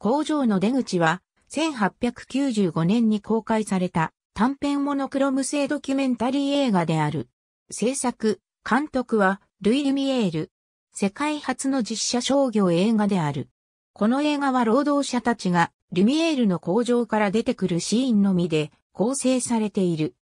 工場の出口は、1895年に公開された短編モノクロム製ドキュメンタリー映画である。制作、監督はルイ・リミエール。世界初の実写商業映画である。この映画は労働者たちがリミエールの工場から出てくるシーンのみで構成されている。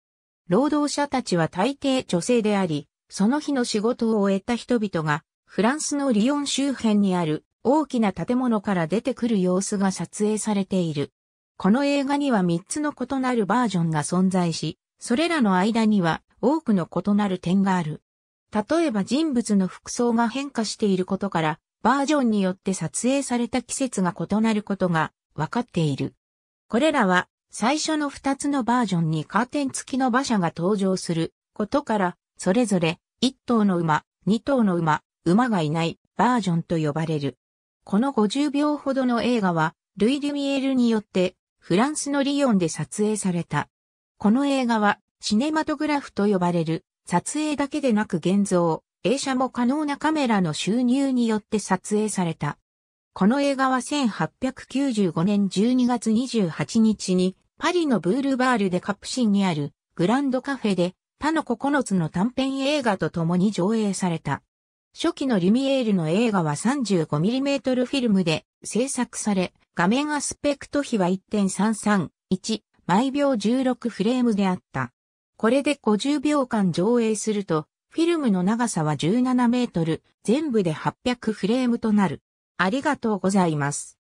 労働者たちは大抵女性であり、その日の仕事を終えた人々がフランスのリヨン周辺にある大きな建物から出てくる様子が撮影されている。この映画には3つの異なるバージョンが存在し、それらの間には多くの異なる点がある。例えば人物の服装が変化していることから、バージョンによって撮影された季節が異なることが分かっている。これらは最初の2つのバージョンにカーテン付きの馬車が登場することから、それぞれ1頭の馬、2頭の馬、馬がいないバージョンと呼ばれる。この50秒ほどの映画は、ルイ・デュミエールによって、フランスのリヨンで撮影された。この映画は、シネマトグラフと呼ばれる、撮影だけでなく現像、映写も可能なカメラの収入によって撮影された。この映画は1895年12月28日に、パリのブールバールでカプシンにあるグランドカフェで他の9つの短編映画と共に上映された。初期のリミエールの映画は 35mm フィルムで制作され、画面アスペクト比は1.331毎秒16フレームであった。これで50秒間上映すると、フィルムの長さは17メートル、全部で800フレームとなる。ありがとうございます。